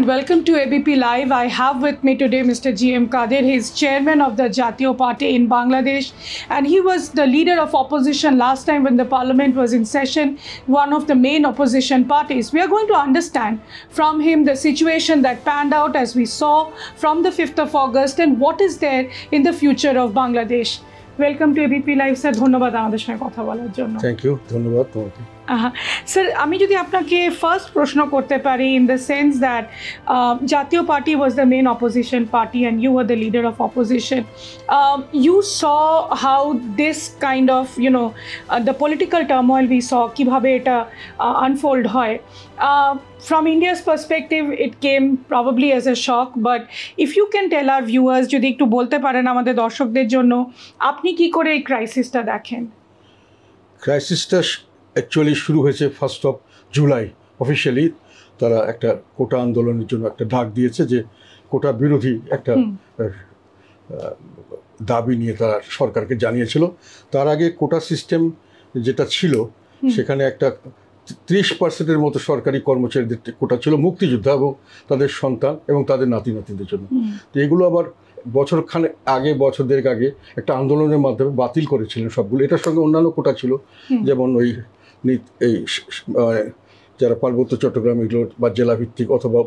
and welcome to ABP Live. I have with me today Mr. G.M. Kadir. He is chairman of the Jatiyo Party in Bangladesh and he was the leader of opposition last time when the parliament was in session, one of the main opposition parties. We are going to understand from him the situation that panned out as we saw from the 5th of August and what is there in the future of Bangladesh. Welcome to ABP Live, Sir. ধন্যবাদ আমাদের সঙ্গে কথা sir আমি যদি আপনাকে first প্রশ্ন করতে পারি in the sense that Jatiya Party was the main opposition party and you are the leader of opposition you saw how this kind of you know the political turmoil we saw কীভাবে এটা unfold হয় from India's perspective, it came probably as a shock. But if you can tell our viewers, যদি একটু বলতে পারেন আমাদের দর্শকদের জন্য আপনি কি করে এই ক্রাইসিসটা দেখেন ক্রাইসিসটা অ্যাকচুয়ালি শুরু হয়েছে ফার্স্ট অফ জুলাই অফিসিয়ালি তারা একটা কোটা আন্দোলনের জন্য একটা ডাক দিয়েছে যে কোটা বিরোধী একটা দাবি নিয়ে তারা সরকারকে জানিয়েছিল তার আগে কোটা সিস্টেম যেটা ছিল সেখানে একটা ত্রিশ পার্সেন্টের মতো সরকারি কর্মচারীদের কোটা ছিল মুক্তিযোদ্ধা এবং তাদের সন্তান এবং তাদের নাতি নাতিদের জন্য তো এগুলো আবার বছর আগে বছর দেড়েক আগে একটা আন্দোলনের মাধ্যমে বাতিল করেছিলেন সবগুলো এটার সঙ্গে অন্যান্য কোটা ছিল যেমন ওই এই মানে যারা পার্বত্য চট্টগ্রাম এগুলো বা জেলাভিত্তিক অথবা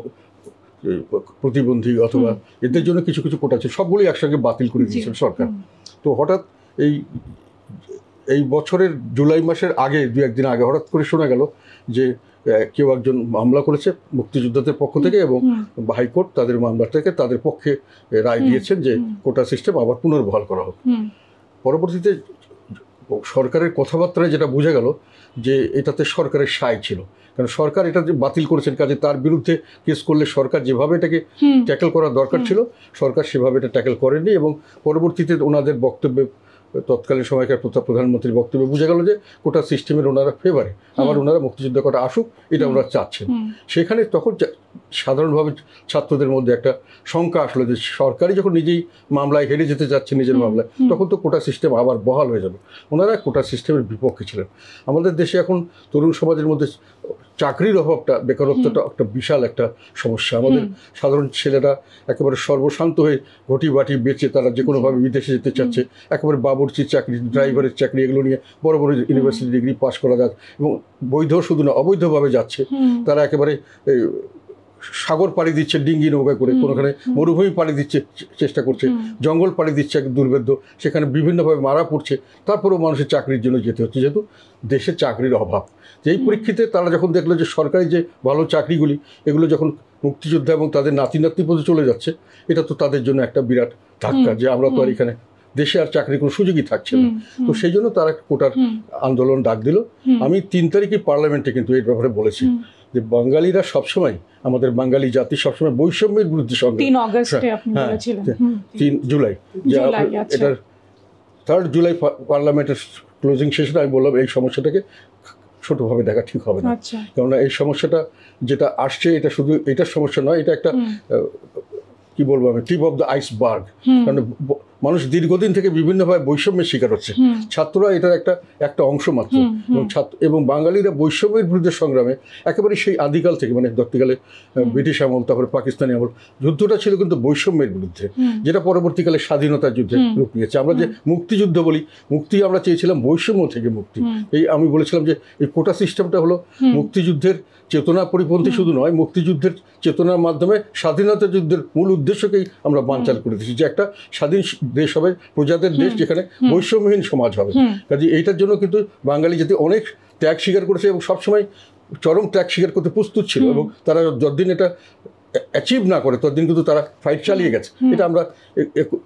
প্রতিবন্ধী অথবা এদের জন্য কিছু কিছু কোটা আছে সবগুলোই একসঙ্গে বাতিল করে দিয়েছেন সরকার তো হঠাৎ এই এই বছরের জুলাই মাসের আগে দু একদিন আগে হঠাৎ করে শোনা গেল যে কেউ একজন মামলা করেছে মুক্তিযোদ্ধাদের পক্ষ থেকে এবং হাইকোর্ট তাদের মামলা থেকে তাদের পক্ষে রায় দিয়েছেন যে কোটা সিস্টেম আবার পুনর্বহাল করা হোক পরবর্তীতে সরকারের কথাবার্তায় যেটা বোঝা গেল যে এটাতে সরকারের সায় ছিল কারণ সরকার এটা যে বাতিল করেছেন কাজে তার বিরুদ্ধে কেস করলে সরকার যেভাবে এটাকে ট্যাকেল করার দরকার ছিল সরকার সেভাবে এটা ট্যাকেল করেনি এবং পরবর্তীতে ওনাদের বক্তব্যে তৎকালীন সময়কার প্রধানমন্ত্রীর বক্তব্যে বোঝা গেল যে কোটা সিস্টেমের ওনারা ফেভারে আবার ওনারা মুক্তিযুদ্ধ করা আসুক এটা ওনারা চাচ্ছেন সেখানে তখন সাধারণভাবে ছাত্রদের মধ্যে একটা শঙ্কা আসলো যে সরকারি যখন নিজেই মামলায় হেরে যেতে যাচ্ছে নিজের মামলায় তখন তো কোটা সিস্টেম আবার বহাল হয়ে যাবে ওনারা কোটা সিস্টেমের বিপক্ষে ছিলেন আমাদের দেশে এখন তরুণ সমাজের মধ্যে চাকরির অভাবটা বেকারত্বটা একটা বিশাল একটা সমস্যা আমাদের সাধারণ ছেলেরা একেবারে সর্বশান্ত হয়ে ঘটি বাটি বেঁচে তারা যে কোনোভাবে বিদেশে যেতে চাচ্ছে একেবারে বাবুর্চির চাকরি ড্রাইভারের চাকরি এগুলো নিয়ে বড় বড় ইউনিভার্সিটি ডিগ্রি পাশ করা যাক এবং বৈধ শুধু না অবৈধভাবে যাচ্ছে তারা একেবারে সাগর পাড়ি দিচ্ছে ডিঙ্গি নৌকা করে কোনোখানে মরুভূমি পাড়ি দিচ্ছে চেষ্টা করছে জঙ্গল পাড়ি দিচ্ছে এক দুর্ভেদ্য সেখানে বিভিন্নভাবে মারা পড়ছে তারপরেও মানুষের চাকরির জন্য যেতে হচ্ছে যেহেতু দেশে চাকরির অভাব যেই পরীক্ষিতে তারা যখন দেখলো যে সরকারি যে ভালো চাকরিগুলি এগুলো যখন মুক্তিযোদ্ধা এবং তাদের নাতি নাতি পথে চলে যাচ্ছে এটা তো তাদের জন্য একটা বিরাট ধাক্কা যে আমরা তো আর এখানে দেশে আর চাকরির কোনো সুযোগই থাকছে না তো সেই জন্য তারা কোটার আন্দোলন ডাক দিল আমি তিন তারিখে পার্লামেন্টে কিন্তু এর ব্যাপারে বলেছি যে বাঙালিরা সবসময় আমাদের বাঙালি জাতি সবসময় বৈষম্যের বিরুদ্ধে হ্যাঁ, হ্যাঁ, তিন জুলাই এটার থার্ড আচ্ছা। জুলাই পার্লামেন্টের ক্লোজিং শেষে আমি বললাম এই সমস্যাটাকে ছোটভাবে দেখা ঠিক হবে না আচ্ছা। কেননা এই সমস্যাটা যেটা আসছে এটা শুধু এটার সমস্যা নয় এটা একটা কি বলবো আমি টিপ অফ দ্য আইসবার্গ কারণ মানুষ দীর্ঘদিন থেকে বিভিন্নভাবে বৈষম্যের শিকার হচ্ছে ছাত্ররা এটার একটা একটা অংশ মাত্র এবং ছাত্র এবং বাঙালিরা বৈষম্যের বিরুদ্ধে সংগ্রামে একেবারে সেই আদিকাল থেকে মানে ধরতেকালে ব্রিটিশ আমল তারপরে পাকিস্তানি আমল যুদ্ধটা ছিল কিন্তু বৈষম্যের বিরুদ্ধে যেটা পরবর্তীকালে স্বাধীনতার যুদ্ধে রূপ নিয়েছে আমরা যে মুক্তিযুদ্ধ বলি মুক্তি আমরা চেয়েছিলাম বৈষম্য থেকে মুক্তি এই আমি বলেছিলাম যে এই কোটা সিস্টেমটা হলো মুক্তিযুদ্ধের চেতনা পরিপন্থী শুধু নয় মুক্তিযুদ্ধের চেতনার মাধ্যমে স্বাধীনতা যুদ্ধের মূল উদ্দেশ্যকেই আমরা বাঞ্চাল করে দিচ্ছি যে একটা স্বাধীন দেশ হবে প্রজাদের দেশ যেখানে বৈষম্যহীন সমাজ হবে কাজে এইটার জন্য কিন্তু বাঙালি জাতি অনেক ত্যাগ স্বীকার করেছে এবং সবসময় চরম ত্যাগ স্বীকার করতে প্রস্তুত ছিল এবং তারা যতদিন এটা অ্যাচিভ না করে ততদিন কিন্তু তারা ফাইট চালিয়ে গেছে এটা আমরা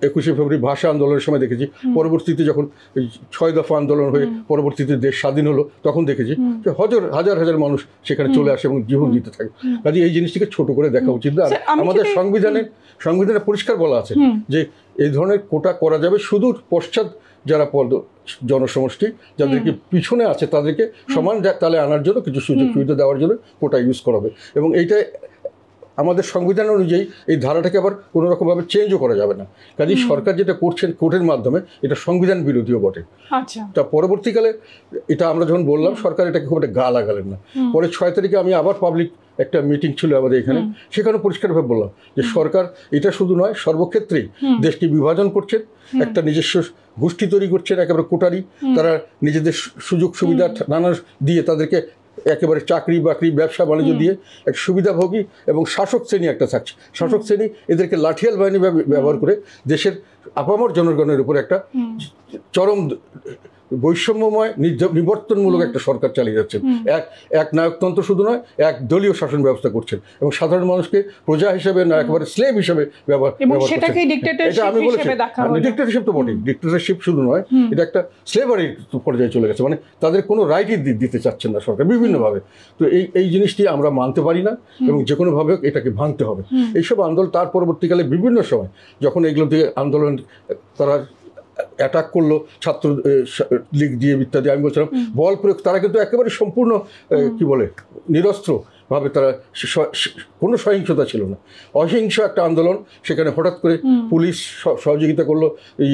একুশে ফেব্রুয়ারি ভাষা আন্দোলনের সময় দেখেছি পরবর্তীতে যখন ছয় দফা আন্দোলন হয়ে পরবর্তীতে দেশ স্বাধীন হলো তখন দেখেছি যে হাজার হাজার হাজার মানুষ সেখানে চলে আসে এবং জীবন দিতে থাকে কাজে এই জিনিসটিকে ছোট করে দেখা উচিত না আমাদের সংবিধানে সংবিধানে পরিষ্কার বলা আছে যে এই ধরনের কোটা করা যাবে শুধু পশ্চাৎ যারা পদ জনসমষ্টি যাদেরকে পিছনে আছে তাদেরকে সমান তালে আনার জন্য কিছু সুযোগ সুবিধা দেওয়ার জন্য কোটা ইউজ করা হবে এবং এইটা আমাদের সংবিধান অনুযায়ী এই ধারাটাকে আবার কোনো রকমভাবে চেঞ্জও করা যাবে না কাজে সরকার যেটা করছেন কোর্টের মাধ্যমে এটা সংবিধান বিরোধীও বটে আচ্ছা। তা পরবর্তীকালে এটা আমরা যখন বললাম সরকার এটাকে খুব একটা গা লাগালেন না পরে ছয় তারিখে আমি আবার পাবলিক একটা মিটিং ছিল আমাদের এখানে সেখানে পরিষ্কারভাবে বললাম যে সরকার এটা শুধু নয় সর্বক্ষেত্রেই দেশকে বিভাজন করছেন একটা নিজস্ব গোষ্ঠী তৈরি করছেন একেবারে কোটারি তারা নিজেদের সুযোগ সুবিধা নানা দিয়ে তাদেরকে একেবারে চাকরি বাকরি ব্যবসা বাণিজ্য দিয়ে একটা সুবিধাভোগী এবং শাসক শ্রেণী একটা থাকছে শাসক শ্রেণী এদেরকে লাঠিয়াল বাহিনী ব্যবহার করে দেশের আপামর জনগণের উপর একটা চরম বৈষম্যময় নিবর্তনমূলক একটা সরকার চালিয়ে যাচ্ছেন এক এক নায়কতন্ত্র শুধু নয় এক দলীয় শাসন ব্যবস্থা করছেন এবং সাধারণ মানুষকে প্রজা হিসেবে না একেবারে স্লেভ হিসেবে ব্যবহার এটা আমি বলেছি ডিক্টেটরশিপ তো বটেই ডিক্টেটারশিপ শুধু নয় এটা একটা স্লেভারির পর্যায়ে চলে গেছে মানে তাদের কোনো রাইটই দিতে চাচ্ছেন না সরকার বিভিন্নভাবে তো এই এই জিনিসটি আমরা মানতে পারি না এবং যে কোনোভাবে এটাকে ভাঙতে হবে এইসব আন্দোলন তার পরবর্তীকালে বিভিন্ন সময় যখন এগুলো থেকে আন্দোলন তারা অ্যাটাক করলো ছাত্র লীগ দিয়ে ইত্যাদি আমি বলছিলাম বল প্রয়োগ তারা কিন্তু একেবারে সম্পূর্ণ কি বলে নিরস্ত্র ভাবে তারা কোনো সহিংসতা ছিল না অহিংস একটা আন্দোলন সেখানে হঠাৎ করে পুলিশ সহযোগিতা করলো এই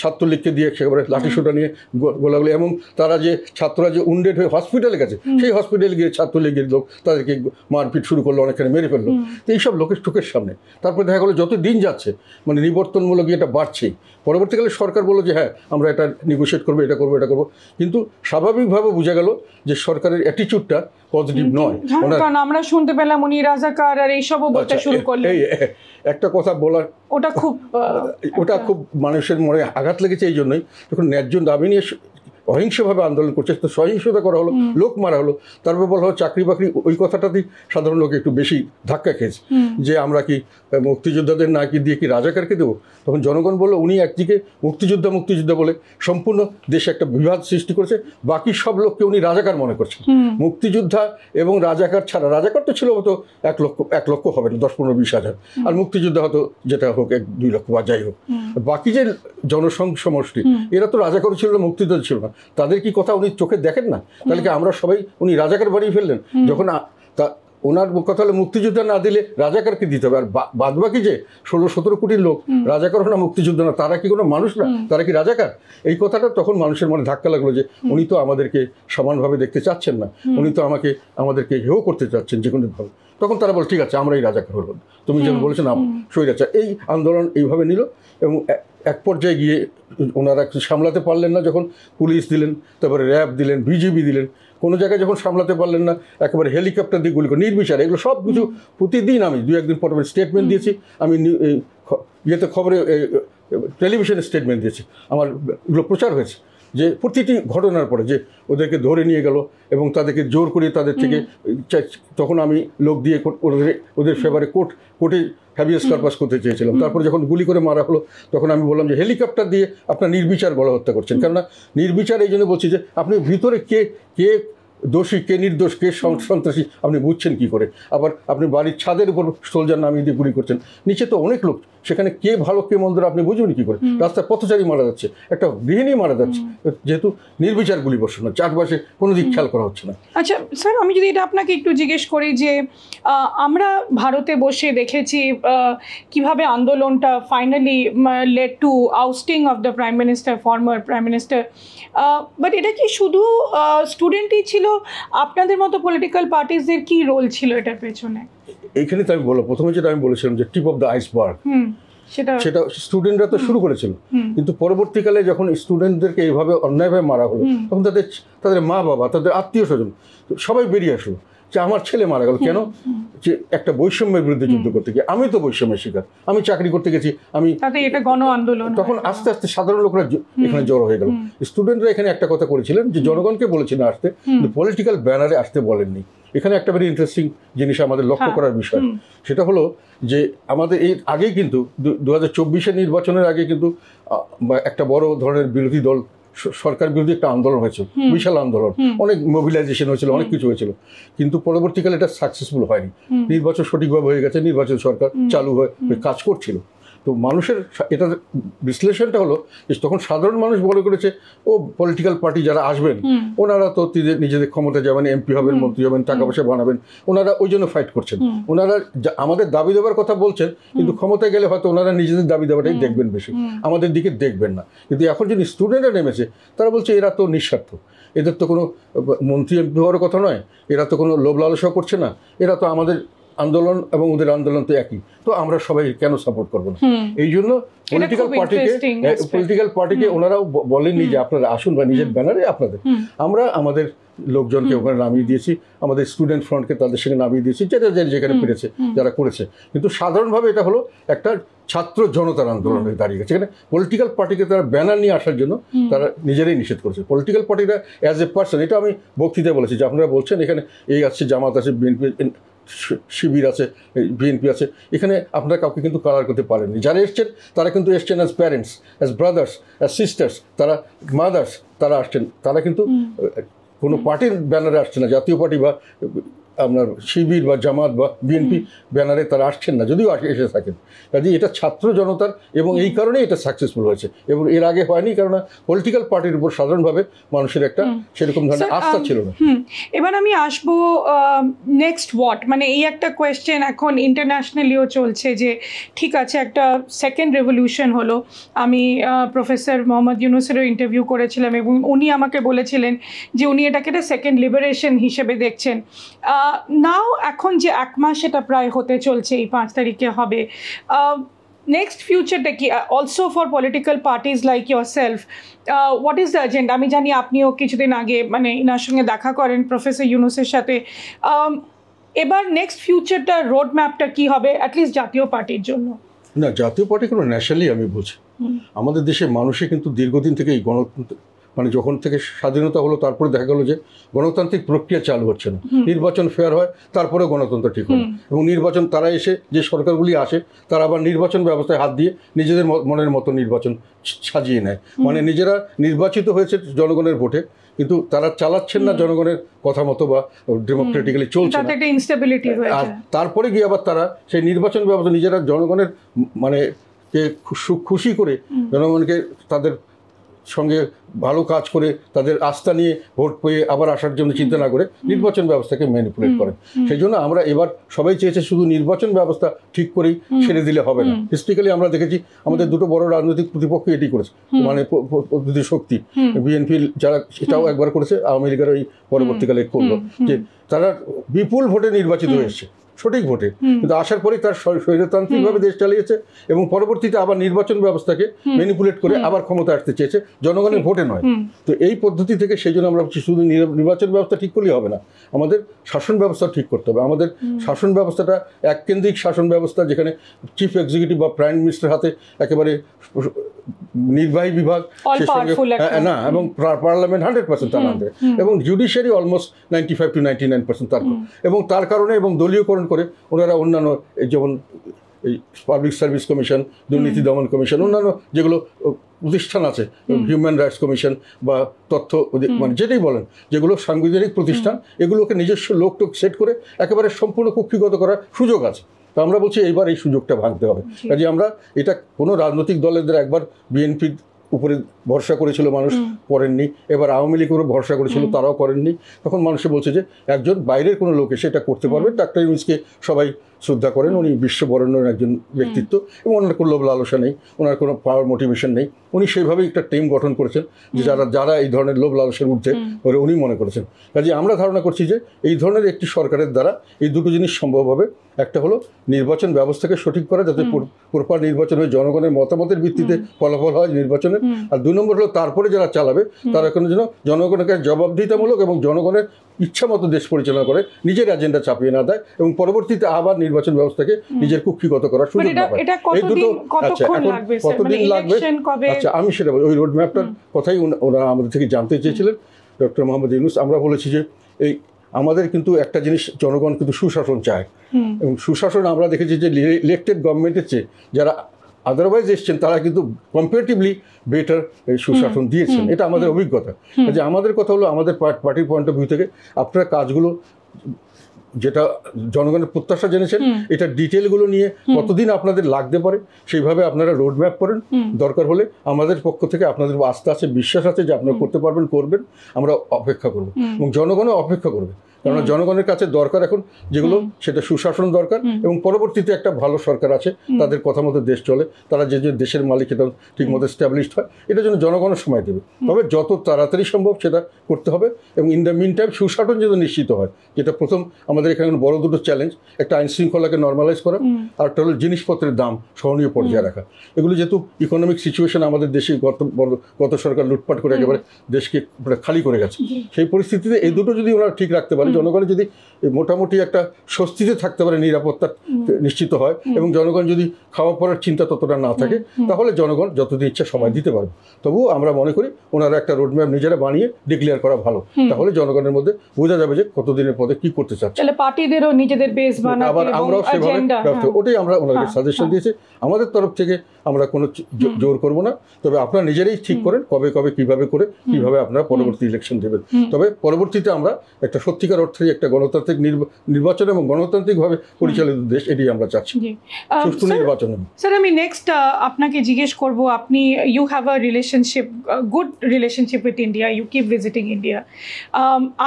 ছাত্রলীগকে দিয়ে সেবারে লাঠিসোটা নিয়ে গোলাগুলি এবং তারা যে ছাত্ররা যে উন্ডেড হয়ে হসপিটালে গেছে সেই হসপিটালে গিয়ে ছাত্রলীগের লোক তাদেরকে মারপিট শুরু করলো অনেকখানে মেরে ফেললো তো এইসব লোকের চোখের সামনে তারপরে দেখা গেলো যত দিন যাচ্ছে মানে নিবর্তনমূলক এটা বাড়ছেই পরবর্তীকালে সরকার বললো যে হ্যাঁ আমরা এটা নেগোসিয়েট করবো এটা করবো এটা করবো কিন্তু স্বাভাবিকভাবে বোঝা গেল যে সরকারের অ্যাটিচিউডটা পজিটিভ নয় হ্যাঁ, কারণ আমরা শুনতে পেলাম উনি রাজাকার আর এইসবও বলতে আচ্ছা, শুরু করলেন একটা কথা বলার ওটা খুব ওটা খুব মানুষের মনে আঘাত লেগেছে এই জন্যই যখন ন্যায্য দাবি নিয়ে অহিংসভাবে আন্দোলন করছে তো সহিংসতা করা হলো লোক মারা হলো তারপর বলা হলো চাকরি বাকরি ওই কথাটাতেই সাধারণ লোক একটু বেশি ধাক্কা খেয়েছে যে আমরা কি মুক্তিযোদ্ধাদের না কি দিয়ে কি রাজাকারকে দেবো তখন জনগণ বললো উনি একদিকে মুক্তিযোদ্ধা মুক্তিযোদ্ধা বলে সম্পূর্ণ দেশে একটা বিভাদ সৃষ্টি করেছে বাকি সব লোককে উনি রাজাকার মনে করছেন মুক্তিযোদ্ধা এবং রাজাকার ছাড়া রাজাকার তো ছিল হয়তো এক লক্ষ এক লক্ষ হবে না দশ পনেরো বিশ হাজার আর মুক্তিযোদ্ধা হয়তো যেটা হোক এক দুই লক্ষ বা যাই হোক বাকি যে জনসংঘ সমষ্টি এরা তো রাজাকারও ছিল না মুক্তিযোদ্ধা ছিল না তাদের কি কথা উনি চোখে দেখেন না তাহলে কি আমরা সবাই উনি রাজাকার বাড়িয়ে ফেললেন যখন তা ওনার কথা হলে মুক্তিযোদ্ধা না দিলে রাজাকারকে দিতে হবে আর বাদ বাকি যে ষোলো সতেরো কোটির লোক রাজাকার না মুক্তিযোদ্ধা না তারা কি কোনো মানুষ না তারা কি রাজাকার এই কথাটা তখন মানুষের মনে ধাক্কা লাগলো যে উনি তো আমাদেরকে সমানভাবে দেখতে চাচ্ছেন না উনি তো আমাকে আমাদেরকে হেও করতে চাচ্ছেন যে কোনোভাবে তখন তারা বলে ঠিক আছে আমরাই রাজাকার হলো তুমি যেমন বলেছেন শরীর এই আন্দোলন এইভাবে নিল এবং এক পর্যায়ে গিয়ে ওনারা সামলাতে পারলেন না যখন পুলিশ দিলেন তারপরে র্যাব দিলেন বিজিবি দিলেন কোনো জায়গায় যখন সামলাতে পারলেন না একেবারে হেলিকপ্টার দিয়ে গুলি নির্বিচারে এগুলো সব কিছু প্রতিদিন আমি দু একদিন পর স্টেটমেন্ট দিয়েছি আমি ইয়েতে খবরে টেলিভিশনে স্টেটমেন্ট দিয়েছি আমার এগুলো প্রচার হয়েছে যে প্রতিটি ঘটনার পরে যে ওদেরকে ধরে নিয়ে গেল এবং তাদেরকে জোর করে তাদের থেকে তখন আমি লোক দিয়ে ওদের ওদের ফেভারে কোর্ট কোর্টে হ্যাভিয়াস কার্পাস করতে চেয়েছিলাম তারপর যখন গুলি করে মারা হলো তখন আমি বললাম যে হেলিকপ্টার দিয়ে আপনার নির্বিচার গণহত্যা করছেন কেননা নির্বিচার এই জন্য বলছি যে আপনি ভিতরে কে কে দোষী কে নির্দোষ কে সন্ত্রাসী আপনি বুঝছেন কি করে আবার আপনি বাড়ির ছাদের উপর সোলজার নামিয়ে দিয়ে গুলি করছেন নিচে তো অনেক লোক সেখানে কে ভালো কে মন্দ আপনি বুঝবেন কী করে রাস্তায় পথচারী মারা যাচ্ছে একটা গৃহিণী মারা যাচ্ছে যেহেতু নির্বিচার গুলি বসানো চারপাশে কোনো দিক খেয়াল করা হচ্ছে না আচ্ছা স্যার আমি যদি এটা আপনাকে একটু জিজ্ঞেস করি যে আমরা ভারতে বসে দেখেছি কিভাবে আন্দোলনটা finally led to ousting of the prime minister former prime minister but এটা কি শুধু স্টুডেন্টই ছিল আপনাদের মতো পলিটিক্যাল পার্টিসদের কি রোল ছিল এটার পেছনে এইখানে তো আমি বললাম প্রথমে যেটা আমি বলেছিলাম যে টিপ অফ দ্য আইসবার্গ সেটা স্টুডেন্টরা তো শুরু করেছিল কিন্তু পরবর্তীকালে যখন স্টুডেন্টদেরকে এইভাবে অন্যায়ভাবে মারা হলো তখন তাদের তাদের মা বাবা তাদের আত্মীয় স্বজন সবাই বেরিয়ে আসলো যে আমার ছেলে মারা গেল কেন যে একটা বৈষম্যের বিরুদ্ধে যুদ্ধ করতে গিয়ে আমি তো বৈষম্যের শিকার আমি চাকরি করতে গেছি আমি এটা গণ আন্দোলন তখন আস্তে আস্তে সাধারণ লোকরা এখানে জড়ো হয়ে গেল স্টুডেন্টরা এখানে একটা কথা করেছিলেন যে জনগণকে বলেছেন আসতে কিন্তু পলিটিক্যাল ব্যানারে আসতে বলেননি এখানে একটা ভেরি ইন্টারেস্টিং জিনিস আমাদের লক্ষ্য হ্যাঁ। করার বিষয় সেটা হলো যে আমাদের এর আগে কিন্তু দু হাজার নির্বাচনের আগে কিন্তু একটা বড় ধরনের বিরোধী দল সরকার বিরোধী একটা আন্দোলন হয়েছিল বিশাল আন্দোলন অনেক মোবিলাইজেশন হয়েছিল অনেক কিছু হয়েছিল কিন্তু পরবর্তীকালে এটা সাকসেসফুল হয়নি নির্বাচন সঠিকভাবে হয়ে গেছে নির্বাচন সরকার চালু হয়ে কাজ করছিল তো মানুষের এটা বিশ্লেষণটা হলো যে তখন সাধারণ মানুষ মনে করেছে ও পলিটিক্যাল পার্টি যারা আসবেন ওনারা তো নিজেদের ক্ষমতা যাবেন এমপি হবেন মন্ত্রী হবেন টাকা পয়সা বানাবেন ওনারা ওই জন্য ফাইট করছেন ওনারা আমাদের দাবি দেওয়ার কথা বলছেন কিন্তু ক্ষমতায় গেলে হয়তো ওনারা নিজেদের দাবি দেওয়াটাই দেখবেন বেশি আমাদের দিকে দেখবেন না কিন্তু এখন যদি স্টুডেন্টরা নেমেছে তারা বলছে এরা তো নিঃস্বার্থ এদের তো কোনো মন্ত্রী এমপি হওয়ার কথা নয় এরা তো কোনো লোভ লালসা করছে না এরা তো আমাদের আন্দোলন এবং ওদের আন্দোলন তো একই তো আমরা সবাই কেন সাপোর্ট করবো না এই জন্য পলিটিক্যাল পার্টিকে পলিটিক্যাল পার্টিকে ওনারাও বলেননি যে আপনারা আসুন বা নিজের ব্যানারে আপনাদের আমরা আমাদের লোকজনকে ওখানে নামিয়ে দিয়েছি আমাদের স্টুডেন্ট ফ্রন্টকে তাদের সঙ্গে নামিয়ে দিয়েছি যেটা যেখানে পেরেছে যারা করেছে কিন্তু সাধারণভাবে এটা হলো একটা ছাত্র জনতার আন্দোলনে দাঁড়িয়ে গেছে এখানে পলিটিক্যাল পার্টিকে তারা ব্যানার নিয়ে আসার জন্য তারা নিজেরাই নিষেধ করেছে পলিটিক্যাল পার্টিরা অ্যাজ এ পার্সন এটা আমি বক্তৃতায় বলেছি যে আপনারা বলছেন এখানে এই আছে জামাত আছে বিএনপি শিবির আছে বিএনপি আছে এখানে আপনারা কাউকে কিন্তু কালার করতে পারেননি যারা এসছেন তারা কিন্তু এসছেন as parents as brothers as sisters তারা মাদার্স তারা আসছেন তারা কিন্তু কোনো পার্টির ব্যানারে আসছে না জাতীয় পার্টি বা আপনার শিবির বা জামাত বা বিএনপি ব্যানারে তারা আসছেন না যদিও এসে থাকেন কাজে এটা ছাত্র জনতার এবং এই কারণে এটা সাকসেসফুল হয়েছে এবং এর আগে হয়নি কারণ পলিটিক্যাল পার্টির উপর সাধারণভাবে মানুষের একটা সেরকম ধরনের আস্থা um, ছিল না এবার আমি আসব নেক্সট হোয়াট মানে এই একটা কোয়েশ্চেন এখন ইন্টারন্যাশনালিও চলছে যে ঠিক আছে একটা সেকেন্ড রেভলিউশন হলো আমি প্রফেসর মোহাম্মদ ইউনুসেরও ইন্টারভিউ করেছিলাম এবং উনি আমাকে বলেছিলেন যে উনি এটাকে একটা সেকেন্ড লিবারেশন হিসেবে দেখছেন নাও এখন যে এক মাস এটা প্রায় হতে চলছে এই পাঁচ তারিখে হবে নেক্সট ফিউচারটা কি also for political parties like yourself what is the agenda আমি জানি আপনিও কিছুদিন আগে মানে এনার সঙ্গে দেখা করেন প্রফেসর ইউনুসের সাথে এবার নেক্সট ফিউচারটা রোড ম্যাপটা কী হবে অ্যাটলিস্ট জাতীয় পার্টির জন্য না জাতীয় পার্টি কোনো ন্যাশনালি আমি বলছি আমাদের দেশের মানুষে কিন্তু দীর্ঘদিন থেকে এই গণতন্ত্র মানে যখন থেকে স্বাধীনতা হলো তারপরে দেখা গেল যে গণতান্ত্রিক প্রক্রিয়া চালু হচ্ছে না নির্বাচন ফেয়ার হয় তারপরে গণতন্ত্র ঠিক হয় এবং নির্বাচন তারা এসে যে সরকারগুলি আসে তারা আবার নির্বাচন ব্যবস্থায় হাত দিয়ে নিজেদের মনের মতো নির্বাচন সাজিয়ে নেয় মানে নিজেরা নির্বাচিত হয়েছে জনগণের ভোটে কিন্তু তারা চালাচ্ছেন না জনগণের কথা মতো বা ডেমোক্রেটিক্যালি চলছে আর তারপরে গিয়ে আবার তারা সেই নির্বাচন ব্যবস্থা নিজেরা জনগণের মানে কে খুশি করে জনগণকে তাদের সঙ্গে ভালো কাজ করে তাদের আস্থা নিয়ে ভোট পেয়ে আবার আসার জন্য চিন্তা না করে নির্বাচন ব্যবস্থাকে ম্যানিপুলেট করেন সেই জন্য আমরা এবার সবাই চেয়েছে শুধু নির্বাচন ব্যবস্থা ঠিক করেই ছেড়ে দিলে হবে না হিস্ট্রিক্যালি আমরা দেখেছি আমাদের দুটো বড় রাজনৈতিক প্রতিপক্ষ এটি করেছে মানে শক্তি বিএনপি যারা সেটাও একবার করেছে আওয়ামী লীগের ওই পরবর্তীকালে করলো যে তারা বিপুল ভোটে নির্বাচিত হয়েছে সঠিক ভোটে কিন্তু আসার পরে তার স্বৈরতান্ত্রিকভাবে দেশ চালিয়েছে এবং পরবর্তীতে আবার নির্বাচন ব্যবস্থাকে ম্যানিপুলেট করে আবার ক্ষমতা আসতে চেয়েছে জনগণের ভোটে নয় তো এই পদ্ধতি থেকে সেই জন্য আমরা শুধু নির্বাচন ব্যবস্থা ঠিক করলেই হবে না আমাদের শাসন ব্যবস্থা ঠিক করতে হবে আমাদের শাসন ব্যবস্থাটা এককেন্দ্রিক শাসন ব্যবস্থা যেখানে চিফ এক্সিকিউটিভ বা প্রাইম মিনিস্টার হাতে একেবারে নির্বাহী বিভাগ হ্যাঁ, না এবং পার্লামেন্ট হান্ড্রেড পার্সেন্ট তার হাতে এবং judiciary almost ninety five to ninety nine percent তার এবং তার কারণে এবং দলীয়করণ অনুসরণ করে ওনারা অন্যান্য যেমন এই পাবলিক সার্ভিস কমিশন দুর্নীতি দমন কমিশন অন্যান্য যেগুলো প্রতিষ্ঠান আছে হিউম্যান রাইটস কমিশন বা তথ্য মানে যেটাই বলেন যেগুলো সাংবিধানিক প্রতিষ্ঠান এগুলোকে নিজস্ব লোকটোক সেট করে একেবারে সম্পূর্ণ কক্ষিগত করার সুযোগ আছে তো আমরা বলছি এইবার এই সুযোগটা ভাঙতে হবে কাজে আমরা এটা কোনো রাজনৈতিক দলের একবার বিএনপির উপরে ভরসা করেছিল মানুষ করেননি এবার আওয়ামী লীগ উপরে ভরসা করেছিল তারাও করেননি তখন মানুষে বলছে যে একজন বাইরের কোনো লোক এসে এটা করতে পারবে ডাক্তার ইউনিসকে সবাই শ্রদ্ধা করেন উনি বিশ্ববরণ্যের একজন ব্যক্তিত্ব এবং ওনার কোনো লোভ লালসা নেই ওনার কোনো পাওয়ার মোটিভেশন নেই উনি সেইভাবেই একটা টিম গঠন করেছেন যে যারা যারা এই ধরনের লোভ লালসের উঠছে বলে উনি মনে করেছেন কাজে আমরা ধারণা করছি যে এই ধরনের একটি সরকারের দ্বারা এই দুটো জিনিস সম্ভব হবে একটা হলো নির্বাচন ব্যবস্থাকে সঠিক করা যাতে প্রপার নির্বাচন হয়ে জনগণের মতামতের ভিত্তিতে ফলাফল হয় নির্বাচনের আর দুই নম্বর হলো তারপরে যারা চালাবে তারা কোনো যেন জনগণের কাছে জবাবদিহিতামূলক এবং জনগণের ইচ্ছা মতো দেশ পরিচালনা করে নিজের এজেন্ডা চাপিয়ে না দেয় এবং পরবর্তীতে আবার নির্বাচন ব্যবস্থাকে নিজের কুক্ষিগত করার সুযোগ না পায় এই দুটো আচ্ছা এখন কতদিন মানে লাগবে আচ্ছা আমি সেটা বলি ওই রোড ম্যাপটার কথাই ওনারা আমাদের থেকে জানতে চেয়েছিলেন ডক্টর মোহাম্মদ ইউনুস আমরা বলেছি যে এই আমাদের কিন্তু একটা জিনিস জনগণ কিন্তু সুশাসন চায় এবং সুশাসন আমরা দেখেছি যে ইলেকটেড গভর্নমেন্টের চেয়ে যারা আদারওয়াইজ এসছেন তারা কিন্তু কম্পারেটিভলি বেটার সুশাসন দিয়েছেন এটা আমাদের অভিজ্ঞতা যে আমাদের কথা হলো আমাদের পার্টির পয়েন্ট অফ ভিউ থেকে আপনারা কাজগুলো যেটা জনগণের প্রত্যাশা জেনেছেন এটা ডিটেলগুলো নিয়ে কতদিন আপনাদের লাগতে পারে সেইভাবে আপনারা রোড ম্যাপ করেন দরকার হলে আমাদের পক্ষ থেকে আপনাদের আস্থা আছে বিশ্বাস আছে যে আপনারা করতে পারবেন করবেন আমরা অপেক্ষা করব এবং জনগণও অপেক্ষা করবে কারণ জনগণের কাছে দরকার এখন যেগুলো সেটা সুশাসন দরকার এবং পরবর্তীতে একটা ভালো সরকার আছে তাদের কথা মতো দেশ চলে তারা যে যে দেশের মালিক এটা ঠিক মতো স্ট্যাবলিশড হয় এটা জন্য জনগণের সময় দেবে তবে যত তাড়াতাড়ি সম্ভব সেটা করতে হবে এবং ইন দ্য মিন টাইম সুশাসন যেন নিশ্চিত হয় যেটা প্রথম আমাদের এখানে বড় দুটো চ্যালেঞ্জ একটা আইন শৃঙ্খলাকে নর্মালাইজ করা আর একটা হলো জিনিসপত্রের দাম সহনীয় পর্যায়ে রাখা এগুলো যেহেতু ইকোনমিক সিচুয়েশন আমাদের দেশে গত গত সরকার লুটপাট করে একেবারে দেশকে মানে খালি করে গেছে সেই পরিস্থিতিতে এই দুটো যদি ওরা ঠিক রাখতে পারে জনগণের যদি মোটামুটি একটা স্বস্তিতে থাকতে পারে নিরাপত্তা নিশ্চিত হয় এবং জনগণ যদি খাওয়া পড়ার চিন্তা ততটা না থাকে তাহলে জনগণ যতদিন ইচ্ছা সময় দিতে পারবে তবু আমরা মনে করি ওনারা একটা রোডম্যাপ নিজেরা বানিয়ে ডিক্লেয়ার করা ভালো তাহলে জনগণের মধ্যে বোঝা যাবে যে কতদিনের পদে কি করতে চাচ্ছে পার্টিদেরও নিজেদের বেস আবার আমরাও সেভাবে হ্যাঁ। ওটাই আমরা ওনাদের সাজেশন হ্যাঁ, হ্যাঁ। দিয়েছি আমাদের তরফ থেকে আমরা কোনো জোর করব না তবে আপনারা নিজেরাই ঠিক করেন কবে কবে কিভাবে করে কিভাবে আপনারা পরবর্তী ইলেকশন দেবেন তবে পরবর্তীতে আমরা একটা সত্যিকার অর্থেই একটা গণতান্ত্রিক নির্বাচন এবং গণতান্ত্রিকভাবে পরিচালিত দেশ এটি আমরা চাচ্ছি সুষ্ঠু নির্বাচন স্যার আমি নেক্সট আপনাকে জিজ্ঞেস করব আপনি you have a relationship good relationship with India you keep visiting India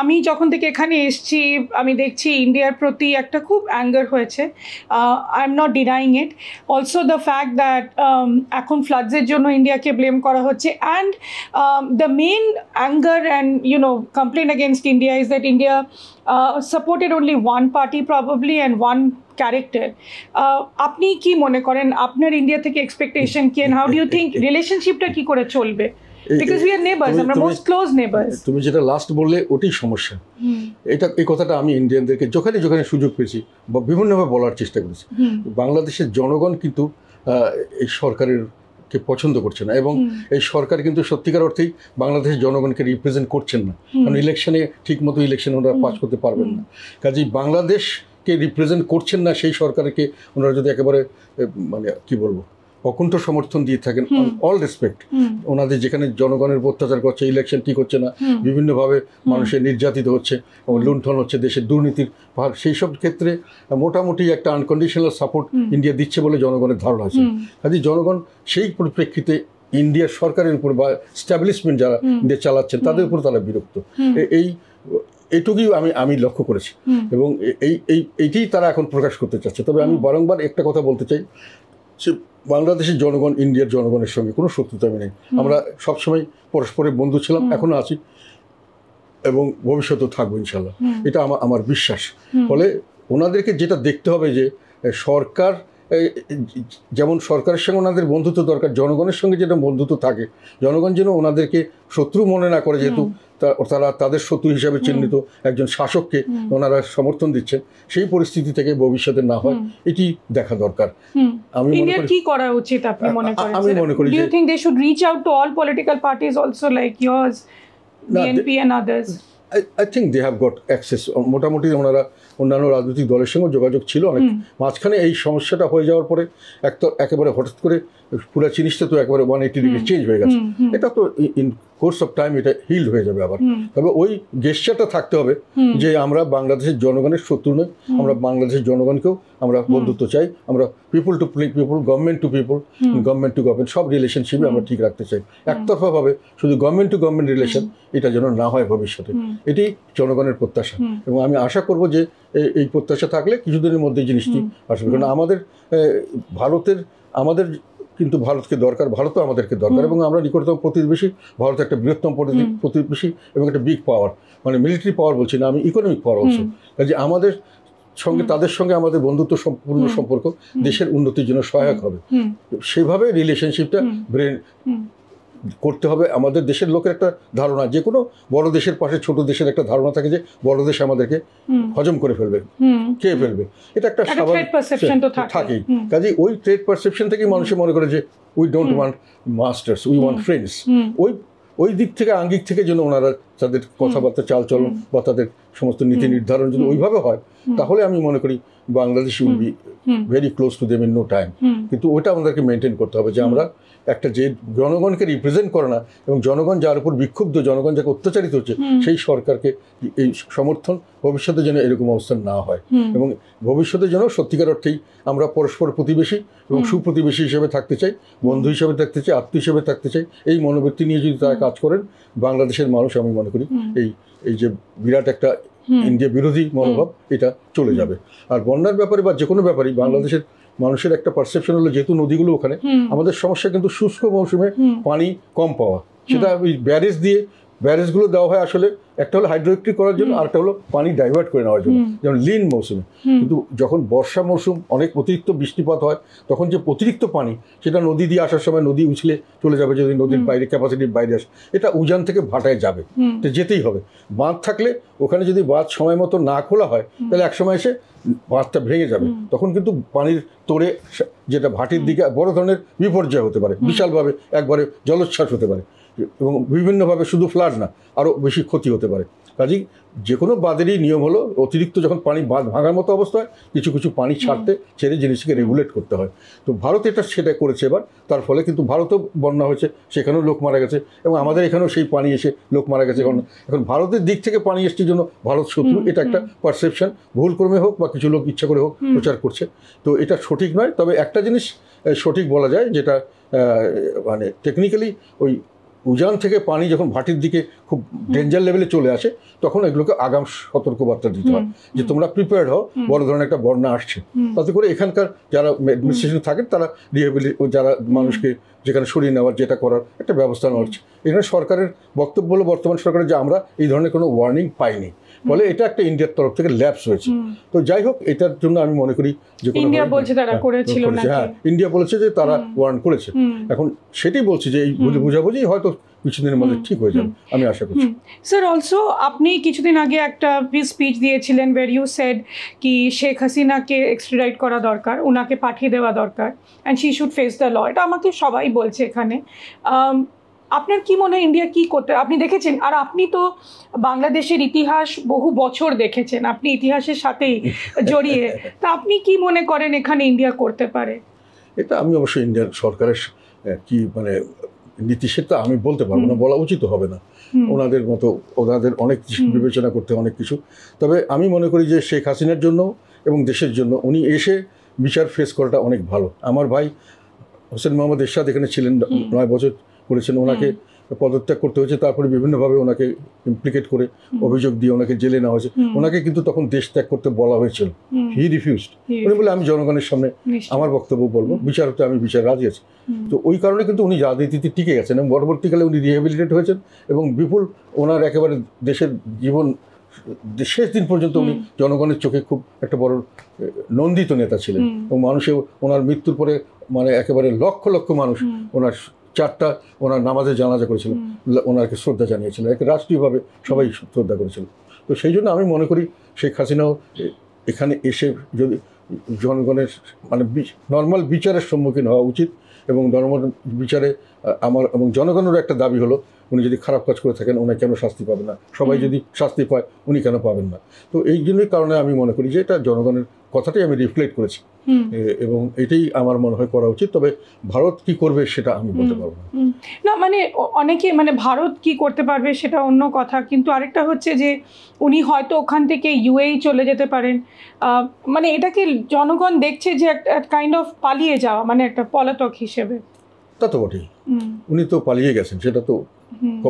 আমি যখন থেকে এখানে এসছি আমি দেখছি ইন্ডিয়ার প্রতি একটা খুব অ্যাঙ্গার হয়েছে I am not denying it also the fact that এখন ফ্লাডসের জন্য ইন্ডিয়াকে ব্লেম করা হচ্ছে and the main anger and you know complain against India is that India supported uh, supported one party party and one character আপনি কি মনে করেন আপনার ইন্ডিয়া থেকে এক্সপেকটেশন কি and how do you think রিলেশনশিপটা কি করে চলবে তুমি যেটা লাস্ট বললে ওটাই সমস্যা এটা এই কথাটা আমি ইন্ডিয়ানদেরকে যেখানে যেখানে সুযোগ পেয়েছি বা বিভিন্নভাবে বলার চেষ্টা করেছি বাংলাদেশের জনগণ কিন্তু এই সরকারের কে পছন্দ করছে না এবং এই সরকার কিন্তু সত্যিকার অর্থেই বাংলাদেশের জনগণকে রিপ্রেজেন্ট করছেন না কারণ ইলেকশনে ঠিক মতো ইলেকশন ওনারা পাস করতে পারবেন না কাজেই বাংলাদেশকে রিপ্রেজেন্ট করছেন না সেই সরকারকে ওনারা যদি একেবারে মানে কি বলবো অকুণ্ঠ সমর্থন দিয়ে থাকেন অল রেসপেক্ট ওনাদের যেখানে জনগণের অত্যাচার করছে ইলেকশন ঠিক হচ্ছে না বিভিন্নভাবে মানুষের নির্যাতিত হচ্ছে লুণ্ঠন হচ্ছে দেশের দুর্নীতির ভার সেই সব ক্ষেত্রে মোটামুটি একটা আনকন্ডিশনাল সাপোর্ট ইন্ডিয়া দিচ্ছে বলে জনগণের ধারণা আছে কাজে জনগণ সেই পরিপ্রেক্ষিতে ইন্ডিয়ার সরকারের উপর বা স্ট্যাবলিশমেন্ট যারা ইন্ডিয়া চালাচ্ছেন তাদের উপর তারা বিরক্ত এই এটুকুই আমি আমি লক্ষ্য করেছি এবং এই এই তারা এখন প্রকাশ করতে চাচ্ছে তবে আমি বারংবার একটা কথা বলতে চাই সে বাংলাদেশের জনগণ ইন্ডিয়ার জনগণের সঙ্গে কোনো শত্রুতা আমি নেই আমরা সবসময় পরস্পরের বন্ধু ছিলাম এখনও আছি এবং ভবিষ্যতেও থাকবো ইনশাল্লাহ এটা আমার আমার বিশ্বাস ফলে ওনাদেরকে যেটা দেখতে হবে যে সরকার যেমন সরকারের সঙ্গে ওনাদের বন্ধুত্ব দরকার জনগণের সঙ্গে যেটা বন্ধুত্ব থাকে জনগণ যেন ওনাদেরকে শত্রু মনে না করে যেহেতু তারা তাদের শত্রু হিসাবে চিহ্নিত একজন শাসককে ওনারা সমর্থন দিচ্ছেন সেই পরিস্থিতি থেকে ভবিষ্যতে না হয় এটি দেখা দরকার আমি কি করা উচিত আপনি মনে করেন আমি মনে করি do you think they should reach out to all political parties also like yours BNP and others I think they have got access মোটামুটি ওনারা অন্যান্য রাজনৈতিক দলের সঙ্গে যোগাযোগ ছিল অনেক মাঝখানে এই সমস্যাটা হয়ে যাওয়ার পরে এক তো একেবারে হঠাৎ করে পুরো জিনিসটা তো একেবারে ওয়ান এইটি ডিগ্রি চেঞ্জ হয়ে গেছে এটা তো ইন কোর্স অফ টাইম এটা হিল হয়ে যাবে আবার তবে ওই গেস্টারটা থাকতে হবে যে আমরা বাংলাদেশের জনগণের শত্রু নয় আমরা বাংলাদেশের জনগণকেও আমরা বন্ধুত্ব চাই আমরা people to people government to people government to government সব রিলেশনশিপে আমরা ঠিক রাখতে চাই একতরফাভাবে শুধু গভর্নমেন্ট টু গভর্নমেন্ট রিলেশন এটা যেন না হয় ভবিষ্যতে এটি জনগণের প্রত্যাশা এবং আমি আশা করব যে এই প্রত্যাশা থাকলে কিছুদিনের মধ্যে জিনিসটি আসবে কারণ আমাদের ভারতের আমাদের কিন্তু ভারতকে দরকার ভারতও আমাদেরকে দরকার এবং আমরা নিকটতম প্রতিবেশী ভারত একটা বৃহত্তম প্রতিবেশী এবং একটা বিগ পাওয়ার মানে মিলিটারি পাওয়ার বলছি না আমি ইকোনমিক পাওয়ার বলছি কাজে আমাদের সঙ্গে তাদের সঙ্গে আমাদের বন্ধুত্ব সম্পূর্ণ সম্পর্ক দেশের উন্নতির জন্য সহায়ক হবে সেভাবে রিলেশনশিপটা ব্রেন করতে হবে আমাদের দেশের লোকের একটা ধারণা যে কোনো বড় দেশের পাশে ছোট দেশের একটা ধারণা থাকে যে বড় দেশ আমাদেরকে হজম করে ফেলবে খেয়ে ফেলবে এটা একটা স্বাভাবিক থাকেই কাজে ওই ট্রেড পারসেপশন থেকেই মানুষে মনে করে যে we don't want masters we want friends ওই ওই দিক থেকে আঙ্গিক থেকে যেন ওনারা তাদের কথাবার্তা চালচলন বা তাদের সমস্ত নীতি নির্ধারণ যদি ওইভাবে হয় তাহলে আমি মনে করি Bangladesh will be very close to them in no time কিন্তু ওটা আমাদেরকে মেনটেন করতে হবে যে আমরা একটা যে জনগণকে রিপ্রেজেন্ট করে না এবং জনগণ যার উপর বিক্ষুব্ধ জনগণ যাকে অত্যাচারিত হচ্ছে সেই সরকারকে এই সমর্থন ভবিষ্যতে যেন এরকম অবস্থান না হয় এবং ভবিষ্যতে যেন সত্যিকার অর্থেই আমরা পরস্পর প্রতিবেশী এবং সুপ্রতিবেশী হিসেবে থাকতে চাই বন্ধু হিসেবে থাকতে চাই আত্মীয় হিসেবে থাকতে চাই এই মনোবৃত্তি নিয়ে যদি তারা কাজ করেন বাংলাদেশের মানুষ আমি মনে করি এই এই যে বিরাট একটা ইন্ডিয়া বিরোধী মনোভাব এটা চলে যাবে আর বন্যার ব্যাপারে বা যে কোনো ব্যাপারে বাংলাদেশের মানুষের একটা পারসেপশন হলো যেহেতু নদীগুলো ওখানে আমাদের সমস্যা কিন্তু শুষ্ক মৌসুমে পানি কম পাওয়া সেটা ওই ব্যারেজ দিয়ে ব্যারেজগুলো দেওয়া হয় আসলে একটা হলো হাইড্রোইলেকট্রিক করার জন্য আরেকটা হলো পানি ডাইভার্ট করে নেওয়ার জন্য যেমন লিন মৌসুমে কিন্তু যখন বর্ষা মৌসুম অনেক অতিরিক্ত বৃষ্টিপাত হয় তখন যে অতিরিক্ত পানি সেটা নদী দিয়ে আসার সময় নদী উছলে চলে যাবে যদি নদীর বাইরে ক্যাপাসিটির বাইরে আসে এটা উজান থেকে ভাটায় যাবে তো যেতেই হবে বাঁধ থাকলে ওখানে যদি বাঁধ সময় মতো না খোলা হয় তাহলে একসময় এসে বাঁধটা ভেঙে যাবে তখন কিন্তু পানির তোড়ে যেটা ভাটির দিকে বড় ধরনের বিপর্যয় হতে পারে বিশালভাবে একবারে জলোচ্ছ্বাস হতে পারে এবং বিভিন্নভাবে শুধু ফ্লাড না আরও বেশি ক্ষতি হতে পারে কাজেই যে কোনো বাঁধেরই নিয়ম হলো অতিরিক্ত যখন পানি বাঁধ ভাঙার মতো অবস্থা হয় কিছু কিছু পানি ছাড়তে ছেড়ে জিনিসকে রেগুলেট করতে হয় তো ভারত এটা সেটা করেছে এবার তার ফলে কিন্তু ভারতেও বন্যা হয়েছে সেখানেও লোক মারা গেছে এবং আমাদের এখানেও সেই পানি এসে লোক মারা গেছে এখন এখন ভারতের দিক থেকে পানি এসছে জন্য ভারত শত্রু এটা একটা পারসেপশন ভুলক্রমে হোক বা কিছু লোক ইচ্ছা করে হোক প্রচার করছে তো এটা সঠিক নয় তবে একটা জিনিস সঠিক বলা যায় যেটা মানে টেকনিক্যালি ওই উজান থেকে পানি যখন ভাটির দিকে খুব ডেঞ্জার লেভেলে চলে আসে তখন এগুলোকে আগাম সতর্কবার্তা দিতে হয় যে তোমরা প্রিপেয়ার্ড হও বড় ধরনের একটা বন্যা আসছে তাতে করে এখানকার যারা অ্যাডমিনিস্ট্রেশন থাকে তারা রিহেবিলি যারা মানুষকে যেখানে সরিয়ে নেওয়ার যেটা করার একটা ব্যবস্থা নেওয়া হচ্ছে এখানে সরকারের বক্তব্য হলো বর্তমান সরকারের যে আমরা এই ধরনের কোনো ওয়ার্নিং পাইনি বলে এটা একটা ইন্ডিয়ার তরফ থেকে ল্যাপস হয়েছে তো যাই হোক এটার জন্য আমি মনে করি যে ইন্ডিয়া বলছে তারা হ্যাঁ, করেছিল হ্যাঁ ইন্ডিয়া বলেছে যে তারা ওয়ার্ন করেছে এখন সেটাই বলছি যে এই বুঝাবুঝি হয়তো কিছুদিনের মধ্যে ঠিক হয়ে যাবে আমি আশা করছি স্যার অলসো আপনি কিছুদিন আগে একটা স্পিচ দিয়েছিলেন ওয়ের ইউ সেড কি শেখ হাসিনাকে এক্সট্রাডাইট করা দরকার ওনাকে পাঠিয়ে দেওয়া দরকার and she should face the law এটা আমাকে সবাই বলছে এখানে আপনার কি মনে হয় ইন্ডিয়া কি করতে আপনি দেখেছেন আর আপনি তো বাংলাদেশের ইতিহাস বহু বছর দেখেছেন আপনি ইতিহাসের সাথেই জড়িয়ে তা আপনি কি মনে করেন এখানে ইন্ডিয়া করতে পারে এটা আমি অবশ্যই ইন্ডিয়ান সরকারের কি মানে নীতি সেটা আমি বলতে পারবো না বলা উচিত হবে না ওনাদের মতো ওনাদের অনেক কিছু বিবেচনা করতে অনেক কিছু তবে আমি মনে করি যে শেখ হাসিনার জন্য এবং দেশের জন্য উনি এসে বিচার ফেস করাটা অনেক ভালো আমার ভাই হোসেন মোহাম্মদ এরশাদ এখানে ছিলেন নয় বছর করেছেন ওনাকে পদত্যাগ করতে হয়েছে তারপরে বিভিন্নভাবে ওনাকে ইমপ্লিকেট করে অভিযোগ দিয়ে ওনাকে জেলে নেওয়া হয়েছে ওনাকে কিন্তু তখন দেশ ত্যাগ করতে বলা হয়েছিল হি রিফিউজড উনি বলে আমি জনগণের সামনে আমার বক্তব্য বলবো বিচারতে আমি বিচার রাজি আছি তো ওই কারণে কিন্তু উনি রাজনীতিতে টিকে গেছেন এবং পরবর্তীকালে উনি রিহ্যাবিলিটেট হয়েছেন এবং বিপুল ওনার একেবারে দেশের জীবন শেষ দিন পর্যন্ত উনি জনগণের চোখে খুব একটা বড় নন্দিত নেতা ছিলেন এবং মানুষের ওনার মৃত্যুর পরে মানে একেবারে লক্ষ লক্ষ মানুষ ওনার চারটা ওনার নামাজে জানাজা করেছিল ওনাকে শ্রদ্ধা জানিয়েছিল একে রাষ্ট্রীয়ভাবে সবাই শ্রদ্ধা করেছিল তো সেই জন্য আমি মনে করি শেখ হাসিনাও এখানে এসে যদি জনগণের মানে নর্মাল বিচারের সম্মুখীন হওয়া উচিত এবং নর্মাল বিচারে আমার এবং জনগণেরও একটা দাবি হলো উনি যদি খারাপ কাজ করে থাকেন উনি কেন শাস্তি পাবেন না সবাই যদি শাস্তি পায় উনি কেন পাবেন না তো এই জন্যই কারণে আমি মনে করি যে এটা জনগণের কথাটাই আমি রিফ্লেক্ট করেছি এবং এটাই আমার মনে হয় করা উচিত তবে ভারত কি করবে সেটা আমি বলতে পারবো না মানে অনেকে মানে ভারত কি করতে পারবে সেটা অন্য কথা কিন্তু আরেকটা হচ্ছে যে উনি হয়তো ওখান থেকে ইউএই e চলে যেতে পারেন মানে এটাকে জনগণ দেখছে যে একটা কাইন্ড অফ পালিয়ে যাওয়া মানে একটা পলাতক হিসেবে তা তো বটেই উনি তো পালিয়ে গেছেন সেটা তো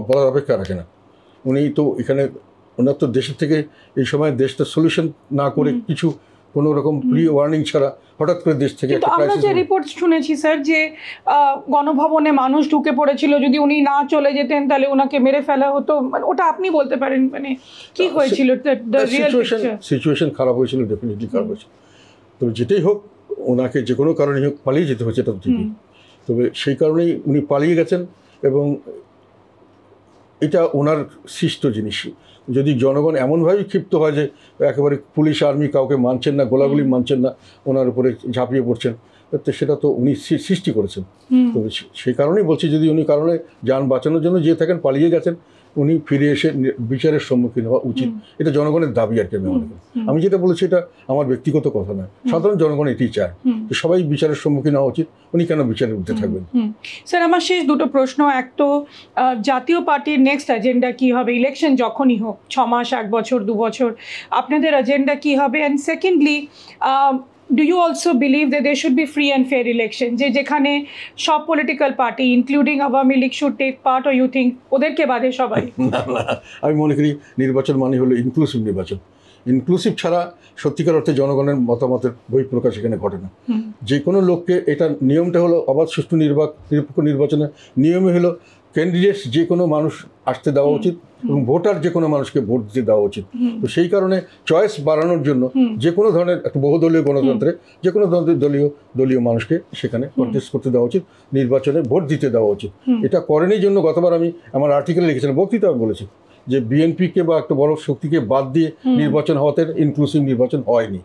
বলার অপেক্ষা রাখে না উনি তো এখানে ওনার তো দেশের থেকে এই সময় দেশটা সলিউশন না করে কিছু কোনো রকম প্রি ওয়ার্নিং ছাড়া হঠাৎ করে দেশ থেকে আমরা যে রিপোর্ট শুনেছি স্যার যে গণভবনে মানুষ ঢুকে পড়েছিল যদি উনি না চলে যেতেন তাহলে ওনাকে মেরে ফেলা হতো মানে ওটা আপনি বলতে পারেন মানে কি হয়েছিল সিচুয়েশন সিচুয়েশন খারাপ হয়েছিল ডেফিনেটলি খারাপ হয়েছিল তবে যেটাই হোক ওনাকে যে কোনো কারণেই হোক পালিয়ে যেতে হয়েছে তার তবে সেই কারণেই উনি পালিয়ে গেছেন এবং এটা ওনার সৃষ্ট জিনিসই যদি জনগণ এমনভাবেই ক্ষিপ্ত হয় যে একেবারে পুলিশ আর্মি কাউকে মানছেন না গোলাগুলি মানছেন না ওনার উপরে ঝাঁপিয়ে পড়ছেন তো সেটা তো উনি সৃষ্টি করেছেন তো সেই কারণেই বলছি যদি উনি কারণে যান বাঁচানোর জন্য যেয়ে থাকেন পালিয়ে গেছেন উনি ফিরে এসে বিচারের সম্মুখীন হওয়া উচিত এটা জনগণের দাবি আর কি আমি মনে করি আমি যেটা বলেছি এটা আমার ব্যক্তিগত কথা নয় সাধারণ জনগণ এটি চায় যে সবাই বিচারের সম্মুখীন হওয়া উচিত উনি কেন বিচারের উঠতে থাকবেন স্যার আমার শেষ দুটো প্রশ্ন এক তো জাতীয় পার্টির নেক্সট এজেন্ডা কি হবে ইলেকশন যখনই হোক ছ মাস এক বছর দু বছর আপনাদের এজেন্ডা কি হবে and secondly do you also believe that they should be free and fair election যে যেখানে সব political party including Awami League should take part ও ইউ থিঙ্ক ওদেরকে বাদে সবাই আমি মনে করি নির্বাচন মানে হলো ইনক্লুসিভ নির্বাচন ইনক্লুসিভ ছাড়া সত্যিকার অর্থে জনগণের মতামতের বহিঃপ্রকাশ এখানে ঘটে না যে কোনো লোককে এটা নিয়মটা হলো অবাধ সুষ্ঠু নির্বাক নিরপেক্ষ নির্বাচনের নিয়মই হলো ক্যান্ডিডেট যে কোনো মানুষ আসতে দেওয়া উচিত এবং ভোটার যে কোনো মানুষকে ভোট দিতে দেওয়া উচিত তো সেই কারণে চয়েস বাড়ানোর জন্য যে কোনো ধরনের একটা বহুদলীয় গণতন্ত্রে যে কোনো ধরনের দলীয় দলীয় মানুষকে সেখানে কন্টেস্ট করতে দেওয়া উচিত নির্বাচনে ভোট দিতে দেওয়া উচিত এটা করেনি জন্য গতবার আমি আমার আর্টিকেলে লিখেছিলাম বক্তৃতা বলেছি যে বিএনপিকে বা একটা বড় শক্তিকে বাদ দিয়ে নির্বাচন হওয়াতে ইনক্লুসিভ নির্বাচন হয়নি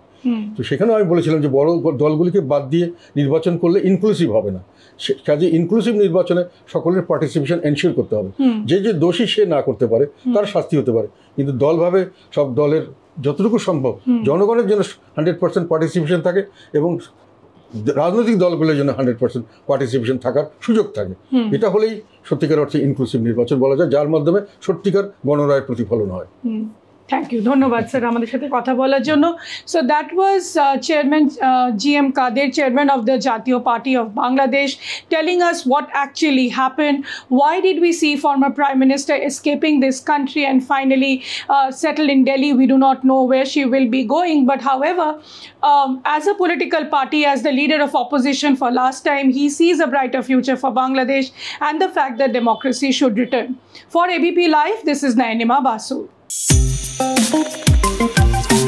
তো সেখানেও আমি বলেছিলাম যে বড় দলগুলিকে বাদ দিয়ে নির্বাচন করলে ইনক্লুসিভ হবে না কাজে ইনক্লুসিভ নির্বাচনে সকলের পার্টিসিপেশন এনশিওর করতে হবে যে যে দোষী সে না করতে পারে তার শাস্তি হতে পারে কিন্তু দলভাবে সব দলের যতটুকু সম্ভব জনগণের জন্য হান্ড্রেড পার্সেন্ট পার্টিসিপেশন থাকে এবং রাজনৈতিক দলগুলোর জন্য হান্ড্রেড পার্সেন্ট পার্টিসিপেশন থাকার সুযোগ থাকে এটা হলেই সত্যিকার অর্থে ইনক্লুসিভ নির্বাচন বলা যায় যার মাধ্যমে সত্যিকার গণরায়ের প্রতিফলন হয় Thank you. Dhanubad, sir. Ramadishwate Kathabola Jono. So that was uh, Chairman uh, GM Kader, Chairman of the Jatiyo Party of Bangladesh, telling us what actually happened. Why did we see former Prime Minister escaping this country and finally uh, settle in Delhi? We do not know where she will be going. But however, um, as a political party, as the leader of opposition for last time, he sees a brighter future for Bangladesh and the fact that democracy should return. For ABP Live, this is Nainima Basu oh, you.